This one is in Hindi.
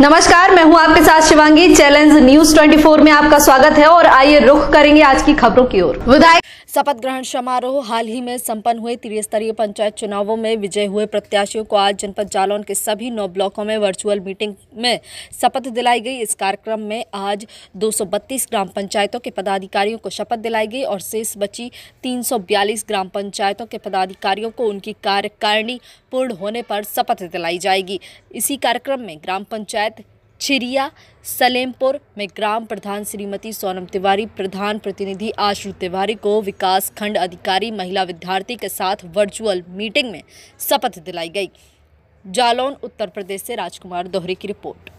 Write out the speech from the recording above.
नमस्कार मैं हूं आपके साथ शिवांगी चैलेंज न्यूज 24 में आपका स्वागत है और आइए रुख करेंगे आज की खबरों की ओर विधायक शपथ ग्रहण समारोह हाल ही में संपन्न हुए त्रिस्तरीय पंचायत चुनावों में विजय हुए प्रत्याशियों को आज जनपद जालौन के सभी नौ ब्लॉकों में वर्चुअल मीटिंग में शपथ दिलाई गई इस कार्यक्रम में आज 232 ग्राम पंचायतों के पदाधिकारियों को शपथ दिलाई गई और शेष बची 342 ग्राम पंचायतों के पदाधिकारियों को उनकी कार्यकारिणी पूर्ण होने पर शपथ दिलाई जाएगी इसी कार्यक्रम में ग्राम पंचायत छिरिया सलेमपुर में ग्राम प्रधान श्रीमती सोनम तिवारी प्रधान प्रतिनिधि आश्रु तिवारी को विकास खंड अधिकारी महिला विद्यार्थी के साथ वर्चुअल मीटिंग में शपथ दिलाई गई जालौन उत्तर प्रदेश से राजकुमार दोहरे की रिपोर्ट